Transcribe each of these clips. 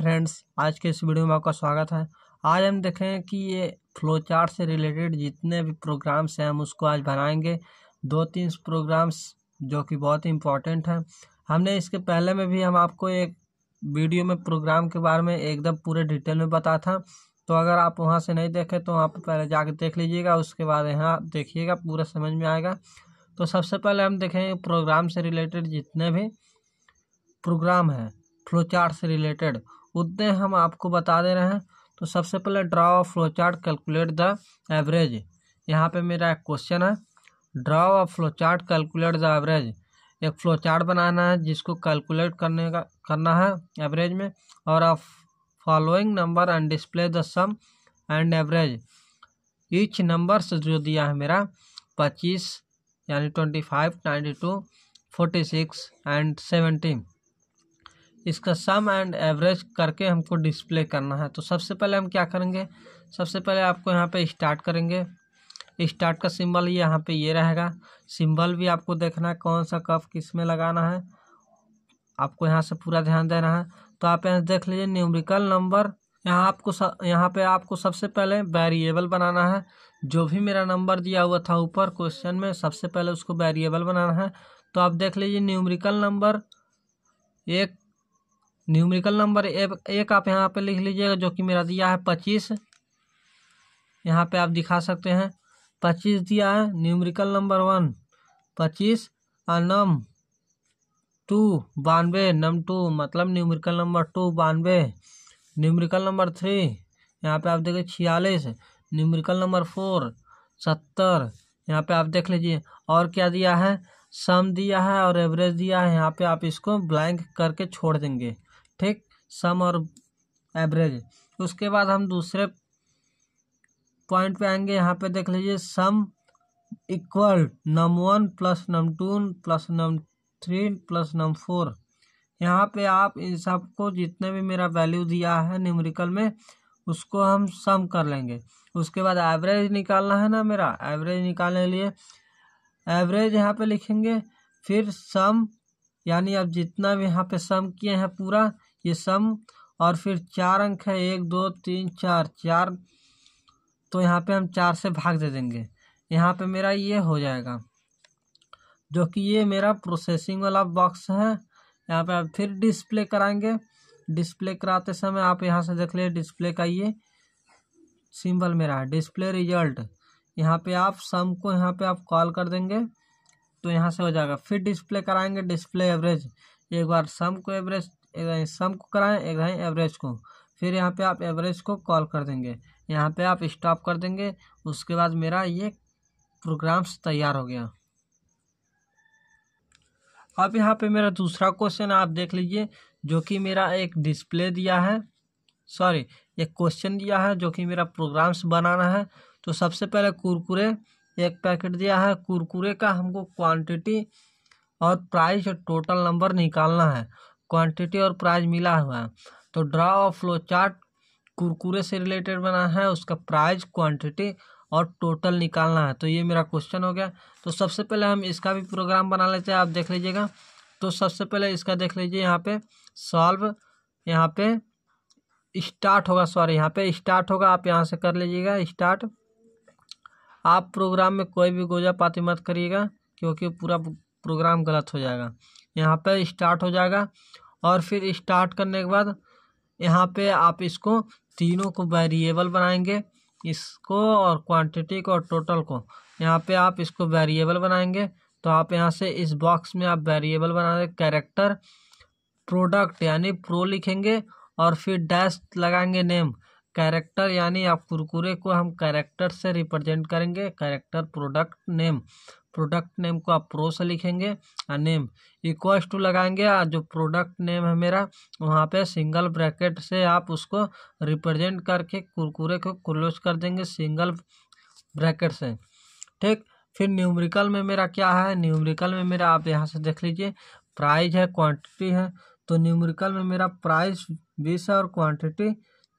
friends आज के इस वीडियो में आपका स्वागत है आज हम देखें कि ये फ्लो चार्ट से रिलेटेड जितने भी प्रोग्राम्स हैं हम उसको आज बनाएंगे दो तीन प्रोग्राम्स जो कि बहुत ही इम्पॉर्टेंट हैं हमने इसके पहले में भी हम आपको एक वीडियो में प्रोग्राम के बारे में एकदम पूरे डिटेल में बताया था तो अगर आप वहाँ से नहीं देखें तो वहाँ पर पहले जाके देख लीजिएगा उसके बाद यहाँ देखिएगा पूरा समझ में आएगा तो सबसे पहले हम देखेंगे प्रोग्राम से रिलेटेड जितने भी प्रोग्राम हैं फ्लो चार्ट से रिलेटेड मुद्दे हम आपको बता दे रहे हैं तो सबसे पहले draw of flow chart calculate the average यहाँ पे मेरा एक क्वेश्चन है draw of flow chart calculate the average एक फ्लो चार्ट बनाना है जिसको कैलकुलेट करने का करना है एवरेज में और of following number and display the sum and average each number से जो दिया है मेरा पच्चीस यानी twenty five ninety two forty six and seventeen इसका सम एंड एवरेज करके हमको डिस्प्ले करना है तो सबसे पहले हम क्या करेंगे सबसे पहले आपको यहाँ पे स्टार्ट करेंगे स्टार्ट का सिंबल यहाँ पे ये रहेगा सिंबल भी आपको देखना है कौन सा कप किस में लगाना है आपको यहाँ से पूरा ध्यान देना है तो आप यहाँ देख लीजिए न्यूमरिकल नंबर यहाँ आपको यहाँ पर आपको सबसे पहले वेरिएबल बनाना है जो भी मेरा नंबर दिया हुआ था ऊपर क्वेश्चन में सबसे पहले उसको वेरिएबल बनाना है तो आप देख लीजिए न्यूमरिकल नंबर एक न्यूमेरिकल नंबर एक आप यहाँ पे लिख लीजिएगा जो कि मेरा दिया है पच्चीस यहाँ पे आप दिखा सकते हैं पच्चीस दिया है न्यूमेरिकल नंबर वन पच्चीस और नम टू बानवे नम टू मतलब न्यूमेरिकल नंबर टू बानवे न्यूमेरिकल नंबर थ्री यहाँ पे आप देखिए छियालीस न्यूमेरिकल नंबर फोर सत्तर यहाँ पे आप देख लीजिए और क्या दिया है सम दिया है और एवरेज दिया है यहाँ पे आप इसको ब्लैंक करके छोड़ देंगे ठीक सम और एवरेज उसके बाद हम दूसरे पॉइंट पे आएंगे यहाँ पे देख लीजिए sum equal num one plus num two plus num three plus num four यहाँ पे आप इन सबको जितने भी मेरा वैल्यू दिया है न्यूमरिकल में उसको हम सम कर लेंगे उसके बाद एवरेज निकालना है ना मेरा एवरेज निकालने के लिए एवरेज यहाँ पे लिखेंगे फिर सम यानी अब जितना भी यहाँ पे सम किए हैं पूरा ये सम और फिर चार अंक है एक दो तीन चार चार तो यहाँ पे हम चार से भाग दे देंगे यहाँ पे मेरा ये हो जाएगा जो कि ये मेरा प्रोसेसिंग वाला बॉक्स है यहाँ पे आप फिर डिस्प्ले कराएंगे डिस्प्ले कराते समय आप यहाँ से देख ले डिस्प्ले का ये सिंबल मेरा है डिस्प्ले रिजल्ट यहाँ पे आप सम को यहाँ पे आप कॉल कर देंगे तो यहाँ से हो जाएगा फिर डिस्प्ले कराएंगे डिस्प्ले एवरेज एक बार सम को एवरेज एक रहें सम को कराएं एक रहें एवरेज को फिर यहाँ पे आप एवरेज को कॉल कर देंगे यहाँ पे आप स्टॉप कर देंगे उसके बाद मेरा ये प्रोग्राम्स तैयार हो गया अब यहाँ पे मेरा दूसरा क्वेश्चन आप देख लीजिए जो कि मेरा एक डिस्प्ले दिया है सॉरी एक क्वेश्चन दिया है जो कि मेरा प्रोग्राम्स बनाना है तो सबसे पहले कुरकुरे एक पैकेट दिया है कुरकुरे का हमको क्वांटिटी और प्राइस और टोटल नंबर निकालना है क्वांटिटी और प्राइज मिला हुआ है तो ड्रा और फ्लो चार्ट कुरकुरे से रिलेटेड बना है उसका प्राइज क्वांटिटी और टोटल निकालना है तो ये मेरा क्वेश्चन हो गया तो सबसे पहले हम इसका भी प्रोग्राम बना लेते हैं आप देख लीजिएगा तो सबसे पहले इसका देख लीजिए यहाँ पे सॉल्व यहाँ पे स्टार्ट होगा सॉरी यहाँ पे स्टार्ट होगा आप यहाँ से कर लीजिएगा स्टार्ट आप प्रोग्राम में कोई भी गोजा पाती मत करिएगा क्योंकि पूरा प्रोग्राम गलत हो जाएगा यहाँ पे स्टार्ट हो जाएगा और फिर स्टार्ट करने के बाद यहाँ पे आप इसको तीनों को वेरिएबल बनाएंगे इसको और क्वांटिटी को और टोटल को यहाँ पे आप इसको वेरिएबल बनाएंगे तो आप यहाँ से इस बॉक्स में आप वेरिएबल बना कैरेक्टर प्रोडक्ट यानी प्रो लिखेंगे और फिर डैश लगाएंगे नेम कैरेक्टर यानी आप कुरकुरे को हम कैरेक्टर से रिप्रेजेंट करेंगे character product name product name को आप प्रो से लिखेंगे और नेम इक्वल्स टू लगाएंगे और जो प्रोडक्ट नेम है मेरा वहाँ पे सिंगल ब्रैकेट से आप उसको रिप्रेजेंट करके कुरकुरे को क्लोज कर देंगे सिंगल ब्रैकेट से ठीक फिर न्यूमरिकल में मेरा क्या है न्यूमरिकल में मेरा आप यहाँ से देख लीजिए प्राइज है क्वान्टिटी है तो न्यूमरिकल में मेरा प्राइस बीस है और क्वान्टिटी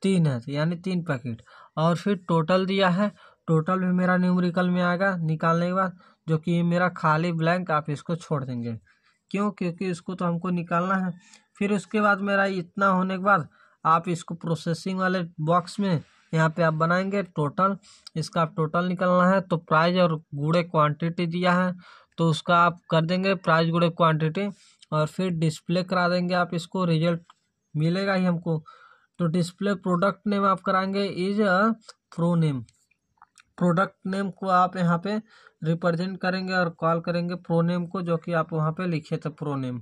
तीन है यानी तीन पैकेट और फिर टोटल दिया है टोटल भी मेरा न्यूमरिकल में आएगा निकालने के बाद जो कि मेरा खाली ब्लैंक आप इसको छोड़ देंगे क्यों क्योंकि इसको तो हमको निकालना है फिर उसके बाद मेरा इतना होने के बाद आप इसको प्रोसेसिंग वाले बॉक्स में यहाँ पे आप बनाएंगे टोटल इसका आप टोटल निकलना है तो प्राइस और गुड़े क्वांटिटी दिया है तो उसका आप कर देंगे प्राइस गुड़े क्वांटिटी और फिर डिस्प्ले करा देंगे आप इसको रिजल्ट मिलेगा ही हमको तो डिस्प्ले प्रोडक्ट नेम आप कराएंगे is a pro name product name को आप यहाँ पे रिप्रेजेंट करेंगे और कॉल करेंगे प्रो नेम को जो कि आप वहाँ पे लिखे थे प्रो नेम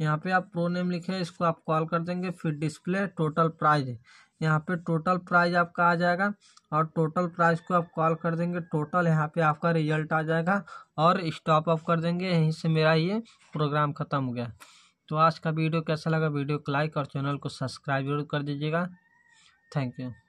यहाँ पे आप प्रो नेम लिखे इसको आप कॉल कर देंगे फिर डिस्प्ले टोटल प्राइज यहाँ पे टोटल प्राइज आपका आ जाएगा और टोटल प्राइज को आप कॉल कर देंगे टोटल यहाँ पे आपका रिजल्ट आ जाएगा और स्टॉप ऑफ कर देंगे यहीं से मेरा ये प्रोग्राम ख़त्म हो गया तो आज का वीडियो कैसा लगा वीडियो को लाइक और चैनल को सब्सक्राइब जरूर कर दीजिएगा थैंक यू